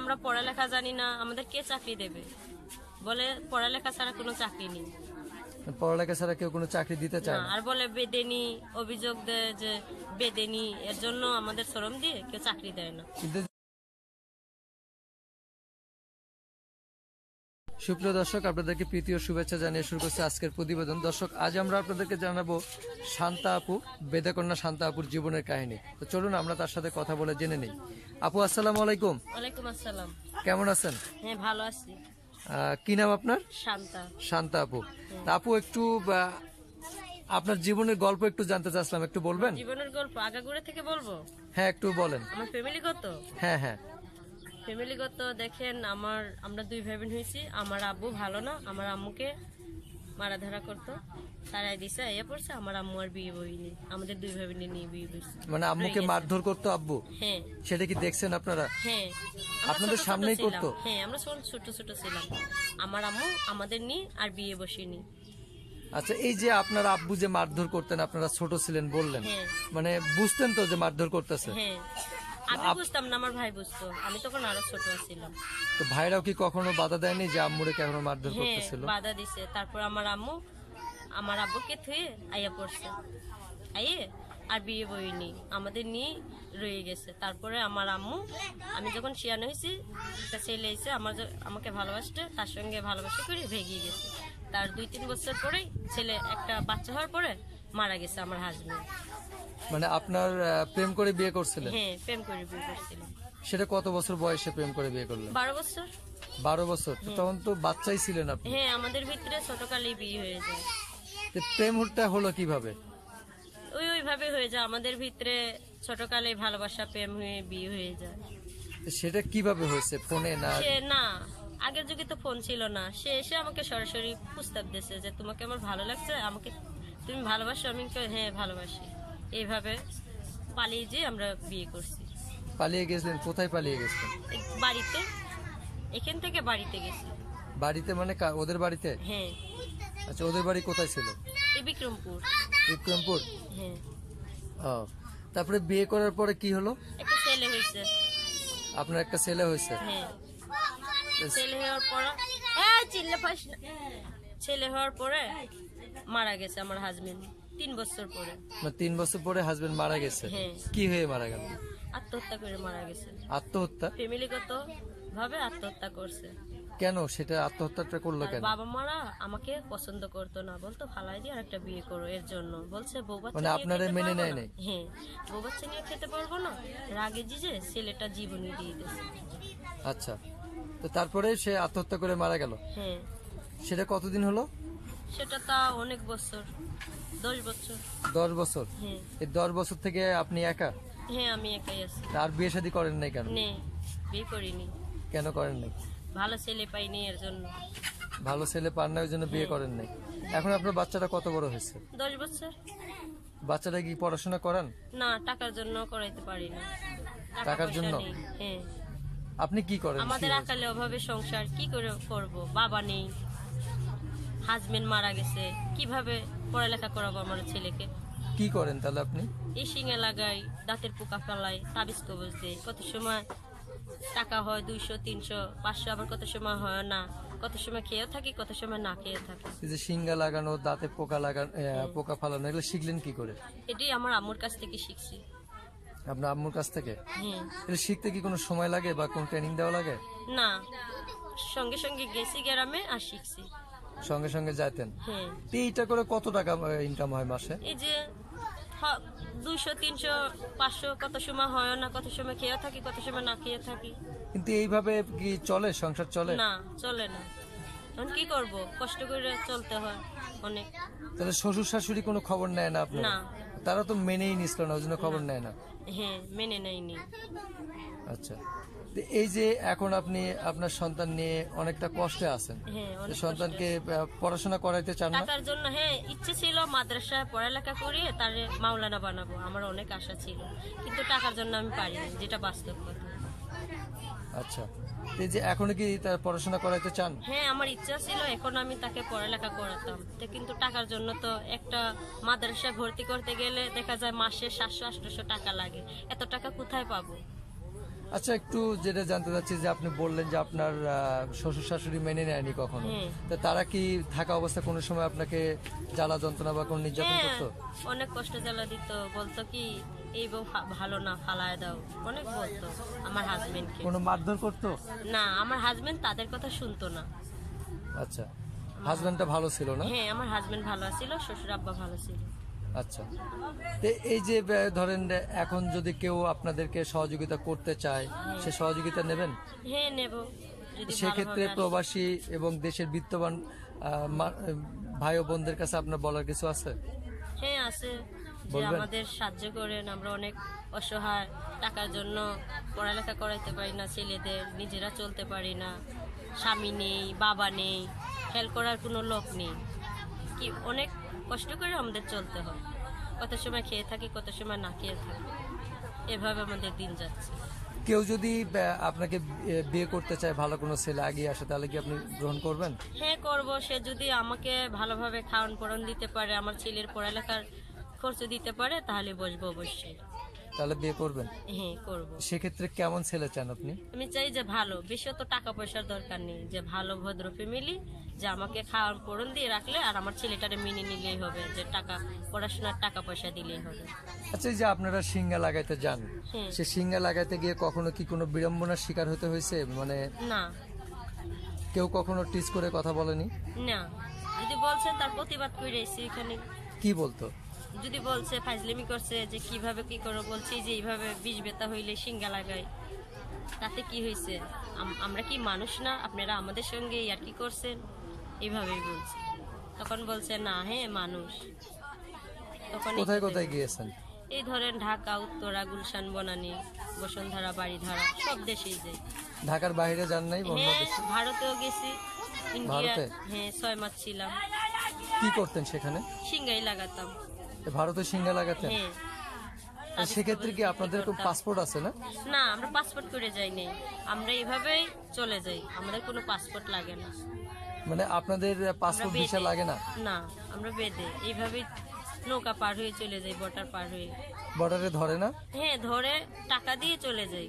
আমরা পড়ালেখা জানি না আমাদের কে চাকরি দেবে বলে পড়ালেখা ছাড়া কোনো চাকরি নেই পড়ালেখা ছাড়া কেউ কোনো চাকরি দিতে চায় না আর বলে বেদেনি অভিযোগ দেয় যে বেদেনি এর জন্য আমাদের শ্রম দিয়ে কেউ চাকরি দেয় না সুপ্রিয় দর্শক আপনাদেরকে প্রীতীয় শুভেচ্ছা জানিয়ে শুরু করছে আজকের প্রতিবেদন দর্শক আজ আমরা আপনাদেরকে জানাবো শান্তা আপু বেদাকন্যা শান্তা আপুর জীবনের কাহিনী তো চলুন আমরা তার সাথে কথা বলে জেনে নিই আপু আসসালামু আলাইকুম আসসালাম কেমন আছেন হ্যাঁ ভালো আছি কি নাম আপনার শান্তা শান্তা আপু হ্যাঁ। আপু একটু আপনার জীবনের গল্প একটু জানতে চাচ্ছিলাম একটু বলবেন জীবনের গল্প আগাগুড়া থেকে বলবো হ্যাঁ একটু বলেন আমার ফ্যামিলি কত হ্যাঁ হ্যাঁ ফ্যামিলিগত দেখেন আমার আমরা দুই ভাই বোন হয়েছি আমার আব্বু ভালো না আমার আম্মুকে মারা মারাধরা করতো তারাই দিছে আইয়া পড়ছে আমার আম্মু আর বিয়ে বইনি আমাদের দুই ভাই বোনের নিয়ে বিয়ে বইছে মানে আম্মুকে মারধর করতো আব্বু হ্যাঁ সেটা কি দেখছেন আপনারা হ্যাঁ আপনাদের সামনেই করতো? হ্যাঁ আমরা সব ছোট ছোট ছিলাম আমার আম্মু আমাদের নিয়ে আর বিয়ে বসিনি আচ্ছা এই যে আপনারা আব্বু যে মারধর করতেন আপনারা ছোট ছিলেন বললেন হ্যাঁ। মানে বুঝতেন তো যে মারধর করতেছে হ্যাঁ আমি বুঝতাম না আমার ভাই বুঝতো আমি তখন ছোট ছিলাম তো কখনো হ্যাঁ দিছে তারপর আমার আম্মু আমার আব্বুকে থুয়ে আইয়া আইয়ে আর বিয়ে বইনি আমাদের নিয়ে রয়ে গেছে তারপরে আমার আম্মু আমি যখন শিয়ান হয়েছি একটা ছেলে এসে আমার আমাকে ভালোবাসতে তার সঙ্গে ভালোবাসা করে ভেগিয়ে গেছে তার দুই তিন বছর পরেই ছেলে একটা বাচ্চা হওয়ার পরে মারা গেছে আমার হাজবেন্ড মানে আপনার প্রেম করে বিয়ে করছিলেন হ্যাঁ, প্রেম করে বিয়ে সেটা কত বছর বয়সে প্রেম করে বিয়ে করলেন বারো বছর বারো বছর হ্যাঁ। তখন তো বাচ্চাই ছিলেন আপনি হ্যাঁ আমাদের ভিতরে ছোটকালেই বিয়ে হয়ে যায় প্রেম প্রেমটা হলো কিভাবে ওই ওইভাবে হয়ে যায় আমাদের ভিতরে ছোটকালে ভালোবাসা প্রেম হয়ে বিয়ে হয়ে যায় তো সেটা কিভাবে হয়েছে ফোনে না সে না আগের যুগে তো ফোন ছিল না সে এসে আমাকে সরাসরি প্রস্তাব দিয়েছে যে তোমাকে আমার ভালো লাগছে আমাকে তুমি ভালোবাসো আমি হ্যাঁ ভালোবাসি এইভাবে পালিয়ে যে আমরা বিয়ে করছি পালিয়ে গেছিলেন কোথায় পালিয়ে গেছিলেন বাড়িতে এখান থেকে বাড়িতে গেছি বাড়িতে মানে কা- ওদের বাড়িতে হ্যাঁ আচ্ছা ওদের বাড়ি কোথায় ছিল এই বিক্রমপুর বিক্রমপুর হ্যাঁ ও তারপরে বিয়ে করার পরে কি হলো একটা ছেলে হয়েছে আপনার একটা ছেলে হয়েছে হ্যাঁ ছেলে হওয়ার পরে হ্যাঁ চিল্লা পাস না। ছেলে হওয়ার পরে মারা গেছে আমার হাজবেন্ড তিন বছর পরে মানে তিন বছর পরে হাজবেন্ড মারা গেছে হ্যাঁ। কি হয়ে মারা গেল আত্মহত্যা করে মারা গেছে আত্মহত্যা ফ্যামিলিগত ভাবে আত্মহত্যা করছে কেন সেটা আত্মহত্যাটা করলো কেন বাবা মারা আমাকে পছন্দ করতো না বলতো ফালাই দিয়ে আরেকটা বিয়ে করো এর জন্য বলছে বউ বাচ্চা মানে মেনে নেয় নাই হ্যাঁ বউ বাচ্চা নিয়ে খেতে পারবো না রাগে জিজে ছেলেটা জীবনই দিয়ে দিয়েছে আচ্ছা তো তারপরে সে আত্মহত্যা করে মারা গেল হ্যাঁ সেটা কতদিন হলো সেটা তা অনেক বছর দশ বছর হ্যাঁ। এই দশ বছর থেকে আপনি একা হ্যাঁ আমি একাই আছি আর বিয়ে শাদী করেন নাই কেন বিয়ে করিনি কেন করেন নাই ভালো ছেলে পাইনি এর জন্য ভালো ছেলে পান না ওই জন্য বিয়ে হ্যাঁ। করেন নাই এখন আপনার বাচ্চাটা কত বড় হয়েছে দশ বছর বাচ্চাটা কি পড়াশোনা করান না টাকার জন্য করাইতে পারি না টাকার জন্য হ্যাঁ। আপনি কি করেন আমাদের আকালে অভাবে সংসার কি করে করব বাবা নেই হাজবেন্ড মারা গেছে কিভাবে পড়ালেখা করাবো আমার ছেলেকে কি করেন তাহলে আপনি এই শিঙে লাগাই দাঁতের পোকা ফেলাই তাবিজ কবজ দেয় কত সময় টাকা হয় দুইশো তিনশো পাঁচশো আবার কত সময় হয় না কত সময় খেয়ে থাকি কত সময় না খেয়ে থাকি এই যে শিঙ্গা লাগানো দাঁতে পোকা লাগানো পোকা ফালানো এগুলো শিখলেন কি করে এটি আমার আম্মুর কাছ থেকে শিখছি আপনার আম্মুর কাছ থেকে এটা শিখতে কি কোনো সময় লাগে বা কোন ট্রেনিং দেওয়া লাগে না সঙ্গে সঙ্গে গেছি গ্রামে আর শিখছি সঙ্গে সঙ্গে যাইতেন এইটা করে কত টাকা ইনকাম হয় মাসে এই যে দুশো তিনশো পাঁচশো কত সময় হয় না কত সময় খেয়ে থাকি কত সময় না খেয়ে থাকি কিন্তু এইভাবে কি চলে সংসার চলে না চলে না তখন কি করব কষ্ট করে চলতে হয় অনেক তাহলে শ্বশুর শাশুড়ি কোনো খবর নেয় না না তারা তো মেনেই নিছিল না ওই জন্য খবর নেয় না হ্যাঁ মেনে নেয়নি আচ্ছা তো এই যে এখন আপনি আপনার সন্তান নিয়ে অনেকটা কষ্টে আছেন হ্যাঁ, সন্তানকে পড়াশোনা করাইতে চান না তার জন্য হ্যাঁ ইচ্ছে ছিল মাদ্রাসায় পড়ালেখা করিয়ে তার মাওলানা বানাবো আমার অনেক আশা ছিল কিন্তু টাকার জন্য আমি পারিনি যেটা বাস্তব কথা আচ্ছা যে এখনো কি তার পড়াশোনা করাতে চান হ্যাঁ আমার ইচ্ছা ছিল এখন আমি তাকে পড়ালেখা করাতাম কিন্তু টাকার জন্য তো একটা মাদ্রাসা ভর্তি করতে গেলে দেখা যায় মাসে সাতশো আটশোশো টাকা লাগে এত টাকা কোথায় পাবো আচ্ছা একটু যেটা জানতে চাচ্ছি যে আপনি বললেন যে আপনার শ্বশুর শাশুড়ি মেনে নেয়নি কখনো তা তারা কি থাকা অবস্থা কোনো সময় আপনাকে জ্বালা যন্ত্রণা বা কোনো নির্যাতন হ্যাঁ, করতো অনেক কষ্ট জ্বালা দিত বলতো কি এই বউ ভালো না ফালায় দাও অনেক বলতো আমার হাজবেন্ডকে কোনো মারধর করতো না আমার হাজবেন্ড তাদের কথা শুনতো না আচ্ছা হাজবেন্ডটা ভালো ছিল না হ্যাঁ আমার হাজবেন্ড ভালো ছিল শ্বশুর আব্বা ভালো ছিল আচ্ছা তো এই যে ধরেন এখন যদি কেউ আপনাদেরকে সহযোগিতা করতে চায় সে সহযোগিতা নেবেন হ্যাঁ নেব সেক্ষেত্রে প্রবাসী এবং দেশের বিত্তবান ভাই ও বোনদের কাছে আপনার বলার কিছু আছে হ্যাঁ আছে আমাদের সাহায্য করেন আমরা অনেক অসহায় টাকার জন্য পড়ালেখা করাইতে পারি না ছেলেদের নিজেরা চলতে পারি না স্বামী নেই বাবা নেই খেল করার কোনো লোক নেই কি অনেক কষ্ট করে আমাদের চলতে হয় কত সময় খেয়ে থাকি কত সময় না খেয়ে থাকি এভাবে আমাদের দিন যাচ্ছে কেউ যদি আপনাকে বিয়ে করতে চায় ভালো কোনো ছেলে আগিয়ে আসে তাহলে কি আপনি গ্রহণ করবেন হ্যাঁ করব সে যদি আমাকে ভালোভাবে খাওয়ান পড়ন দিতে পারে আমার ছেলের পড়ালেখার খরচ দিতে পারে তাহলে বসবো অবশ্যই তাহলে বিয়ে করবেন হ্যাঁ করব সেক্ষেত্রে কেমন ছেলে চান আপনি আমি চাই যে ভালো বেশি তো টাকা পয়সার দরকার নেই যে ভালো ভদ্র ফ্যামিলি যে আমাকে খাওয়ার পড়ন দিয়ে রাখলে আর আমার ছেলেটারে মেনে নিলেই হবে যে টাকা পড়াশোনার টাকা পয়সা দিলেই হবে আচ্ছা এই যে আপনারা সিঙ্গা লাগাইতে যান হ্যাঁ। সে সিঙ্গা লাগাইতে গিয়ে কখনো কি কোনো বিড়ম্বনার শিকার হতে হয়েছে মানে না কেউ কখনো টিচ করে কথা বলেনি না যদি বলছে তার প্রতিবাদ করে এসেছি এখানে কি বলতো যদি বলছে ফাইজলিমি করছে যে কিভাবে কি করে বলছি যে এইভাবে বিষ বেতা হইলে সিঙ্গা লাগায় তাতে কি হয়েছে আমরা কি মানুষ না আপনারা আমাদের সঙ্গে আর কি করছেন এইভাবেই বলছে তখন বলছে না হ্যাঁ মানুষ তখন কোথায় কোথায় গিয়েছেন এই ধরেন ঢাকা উত্তরা গুলশান বনানী বসুন্ধরা বাড়ি ধরা সব দেশেই যাই ঢাকার বাইরে যান নাই হ্যাঁ, ভারতেও গেছি ইন্ডিয়া হ্যাঁ ছয় মাস ছিলাম কি করতেন সেখানে সিঙ্গাই লাগাতাম ভারতে সিঙ্গা লাগাতেন হ্যাঁ। সেক্ষেত্রে কি আপনাদের কোনো পাসপোর্ট আছে না না আমরা পাসপোর্ট করে যাই আমরা এভাবেই চলে যাই আমাদের কোনো পাসপোর্ট লাগে না মানে আপনাদের পাসপোর্ট ভিসা লাগে না না আমরা বেদে এইভাবে নৌকা পার হয়ে চলে যাই বর্ডার পার হয়ে বর্ডারে ধরে না হ্যাঁ ধরে টাকা দিয়ে চলে যাই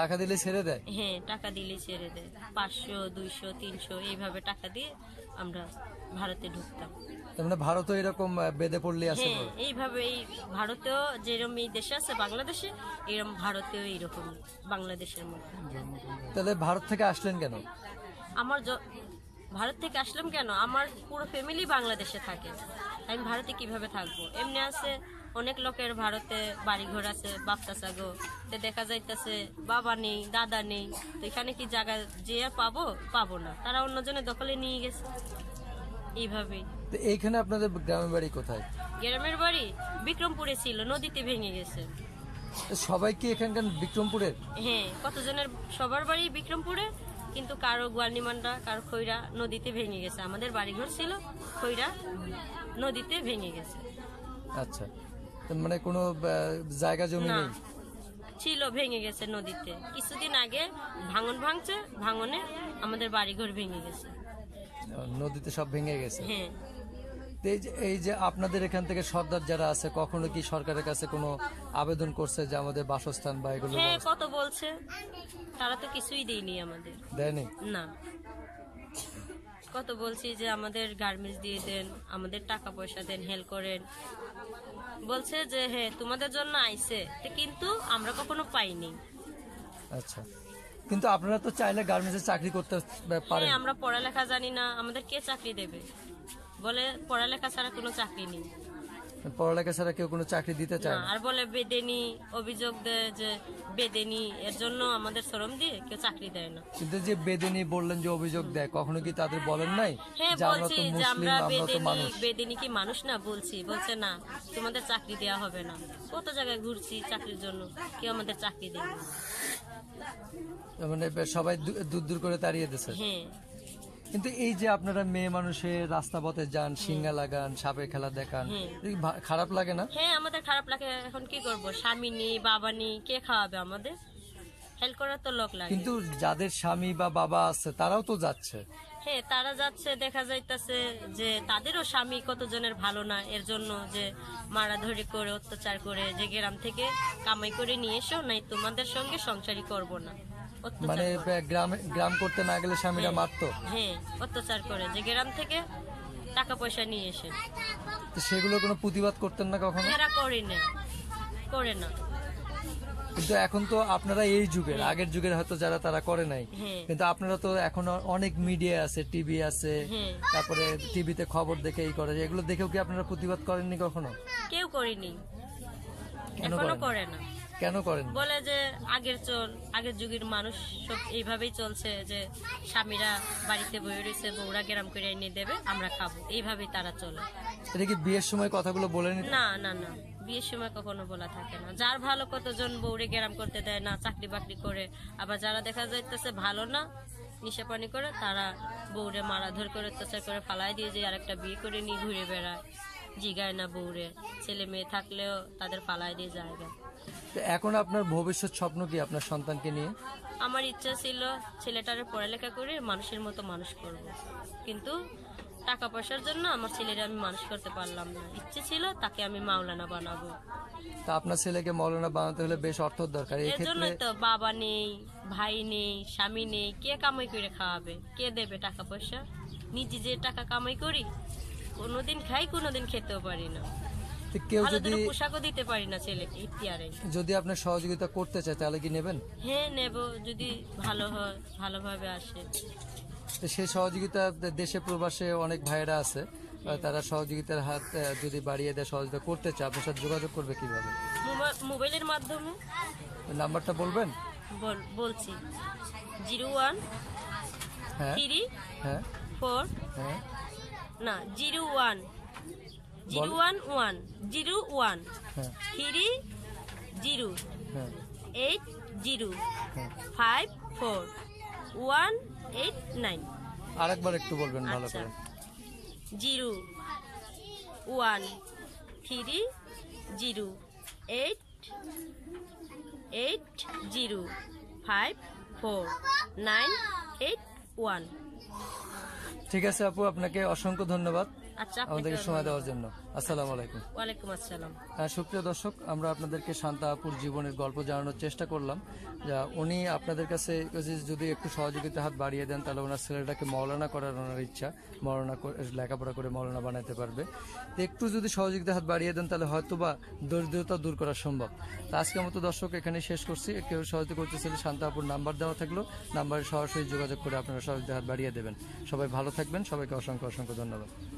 টাকা দিলে ছেড়ে দেয় হ্যাঁ টাকা দিলে ছেড়ে দেয় পাঁচশো দুইশো তিনশো এইভাবে টাকা দিয়ে আমরা ভারতে ঢুকতাম মানে ভারতও এরকম বেদে পড়লে আছে হ্যাঁ, এইভাবে এই ভারতেও যেরকম এই দেশে আছে বাংলাদেশে এরকম ভারতেও এরকম বাংলাদেশের মধ্যে তাহলে ভারত থেকে আসলেন কেন আমার ভারত থেকে আসলাম কেন আমার পুরো ফ্যামিলি বাংলাদেশে থাকে আমি ভারতে কিভাবে থাকবো এমনি আছে অনেক লোকের ভারতে বাড়িঘর আছে বাপটা গো তো দেখা যাইতেছে বাবা নেই দাদা নেই তো এখানে কি জায়গা যে পাবো পাবো না তারা অন্যজনের দখলে নিয়ে গেছে এইভাবেই এইখানে আপনাদের গ্রামের বাড়ি কোথায় গ্রামের বাড়ি বিক্রমপুরে ছিল নদীতে ভেঙে গেছে সবাই কি এখানকার বিক্রমপুরের হ্যাঁ কতজনের সবার বাড়ি বিক্রমপুরে কিন্তু কারো গোয়ালনিমান্ডা কারো খৈরা নদীতে ভেঙে গেছে আমাদের বাড়িঘর ছিল খৈরা নদীতে ভেঙে গেছে আচ্ছা মানে কোনো জায়গা জমি নেই ছিল ভেঙে গেছে নদীতে কিছুদিন আগে ভাঙন ভাঙছে ভাঙনে আমাদের বাড়িঘর ভেঙে গেছে নদীতে সব ভেঙে গেছে হ্যাঁ এই যে আপনাদের এখান থেকে সর্দার যারা আছে কখনো কি সরকারের কাছে কোনো আবেদন করছে যে আমাদের বাসস্থান বা এগুলো হ্যাঁ কত বলছে তারা তো কিছুই দেয়নি আমাদের দেয়নি না কত বলছি যে আমাদের গার্মেন্টস দিয়ে দেন আমাদের টাকা পয়সা দেন হেল্প করেন বলছে যে হ্যাঁ তোমাদের জন্য আইছে কিন্তু আমরা কখনো পাইনি আচ্ছা কিন্তু আপনারা তো চাইলে গার্মেন্টসে চাকরি করতে পারেন হ্যাঁ, আমরা পড়ালেখা জানি না আমাদের কে চাকরি দেবে বলে পড়ালেখা ছাড়া কোনো চাকরি নেই পড়ালেখা ছাড়া কেউ কোনো চাকরি দিতে চায় আর বলে বেদেনি অভিযোগ দেয় যে বেদেনি এর জন্য আমাদের শ্রম দিয়ে কেউ চাকরি দেয় না কিন্তু যে বেদেনি বললেন যে অভিযোগ দেয় কখনো কি তাদের হ্যাঁ, বলেন হ্যাঁ, নাই হ্যাঁ বলছি যে আমরা বেদেনি কি মানুষ না বলছি বলছে না তোমাদের চাকরি দেওয়া হবে না কত জায়গায় ঘুরছি চাকরির জন্য কেউ আমাদের চাকরি দেয় মানে সবাই দূর দূর করে তাড়িয়ে দিয়েছে হ্যাঁ কিন্তু এই যে আপনারা মেয়ে মানুষের রাস্তা পথে যান সিঙ্গা লাগান সাপের খেলা দেখান খারাপ লাগে না হ্যাঁ আমাদের খারাপ লাগে এখন কি করব স্বামী নেই বাবা নি কে খাওয়াবে আমাদের হেল্প করার তো লোক লাগে কিন্তু যাদের স্বামী বা বাবা আছে তারাও তো যাচ্ছে হ্যাঁ তারা যাচ্ছে দেখা যাইতাছে যে তাদেরও স্বামী কতজনের ভালো না এর জন্য যে মারাধরি করে অত্যাচার করে যে গ্রাম থেকে কামাই করে নিয়ে এসো নাই তোমাদের সঙ্গে সংসারই করব না মানে গ্রামে গ্রাম করতে না গেলে স্বামীরা হ্যাঁ, মারতো হ্যাঁ অত্যাচার করে যে গ্রাম থেকে টাকা পয়সা নিয়ে এসে তো সেগুলো কোনো প্রতিবাদ করতেন না কখনো করে না করে না কিন্তু এখন তো আপনারা এই যুগের হ্যাঁ। আগের যুগের হয়তো যারা তারা করে নাই হ্যাঁ। কিন্তু আপনারা তো এখন অনেক মিডিয়া আছে টিভি আছে তারপরে টিভিতে খবর দেখে এই করে এগুলো দেখেও কি আপনারা প্রতিবাদ করেননি কখনো কেউ করেনি এখনো করে না কেন করেন বলে যে আগের চল আগের যুগের মানুষ সব এইভাবেই চলছে যে স্বামীরা বাড়িতে বই রয়েছে বউরা গ্রাম করে এনে দেবে আমরা খাবো এইভাবেই তারা চলে এটা কি বিয়ের সময় কথাগুলো বলে না না না বিয়ের সময় কখনো বলা থাকে না যার ভালো কতজন বউরে গ্যারাম করতে দেয় না চাকরি বাকরি করে আবার যারা দেখা যাইতেছে ভালো না নিশা পানি করে তারা বউরে মারাধর করে অত্যাচার করে ফালাই দিয়ে যে আরেকটা বিয়ে করে নিয়ে ঘুরে বেড়ায় জিগায় না বউরে ছেলে মেয়ে থাকলেও তাদের পালায় দিয়ে যায় এখন আপনার ভবিষ্যৎ স্বপ্ন কি আপনার সন্তানকে নিয়ে আমার ইচ্ছা ছিল ছেলেটারে পড়ালেখা করে মানুষের মতো মানুষ করব কিন্তু টাকা পয়সার জন্য আমার ছেলেরা আমি মানুষ করতে পারলাম না ইচ্ছে ছিল তাকে আমি মাওলানা বানাবো তা আপনার ছেলেকে মাওলানা বানাতে হলে বেশ অর্থ দরকার এই ক্ষেত্রে তো বাবা নেই ভাই নেই স্বামী নেই কে কামাই করে খাওয়াবে কে দেবে টাকা পয়সা নিজে যে টাকা কামাই করি কোনোদিন খাই কোনোদিন খেতেও পারি না কেউ যদি পোশাকও দিতে পারি না ছেলেকে ইফতিয়ারে যদি আপনার সহযোগিতা করতে চায় তাহলে কি নেবেন হ্যাঁ নেব যদি ভালো হয় ভালোভাবে আসে তো সেই সহযোগিতা দেশে প্রবাসে অনেক ভাইয়েরা আছে তারা সহযোগিতার হাত যদি বাড়িয়ে দেয় সহযোগিতা করতে চায় আপনার সাথে যোগাযোগ করবে কিভাবে মোবাইলের মাধ্যমে নাম্বারটা বলবেন বলছি জিরো ওয়ান হ্যাঁ। থ্রি হ্যাঁ ফোর হ্যাঁ না zero one zero one one zero one হ্যাঁ। থ্রি জিরো হ্যাঁ। এইট জিরো হ্যাঁ। Five four one eight nine আরেকবার একটু বলবেন ভালো আচ্ছা। করে zero one three zero eight eight zero five four nine eight one ঠিক আছে আপু আপনাকে অসংখ্য ধন্যবাদ আচ্ছা, আমাদেরকে সময় দেওয়ার জন্য আসসালাম আচ্ছা, আলাইকুম ওয়ালাইকুম আসসালাম হ্যাঁ, সুপ্রিয় দর্শক আমরা আপনাদেরকে শান্তা আপুর জীবনের গল্প জানানোর চেষ্টা করলাম যা উনি আপনাদের কাছে যদি একটু সহযোগিতা হাত বাড়িয়ে দেন তাহলে ওনার ছেলেটাকে মৌলানা করার ওনার ইচ্ছা মৌলানা লেখাপড়া করে মৌলানা বানাতে পারবে একটু যদি সহযোগিতা হাত বাড়িয়ে দেন তাহলে হয়তো বা দরিদ্রতা দূর করা সম্ভব তা আজকে মতো দর্শক এখানে শেষ করছি কেউ সহযোগিতা করতে শান্তা আপুর নাম্বার দেওয়া থাকলো নাম্বারে সরাসরি যোগাযোগ করে আপনারা সহযোগিতা হাত বাড়িয়ে দেবেন সবাই ভালো থাকবেন সবাইকে অসংখ্য অসংখ্য ধন্যবাদ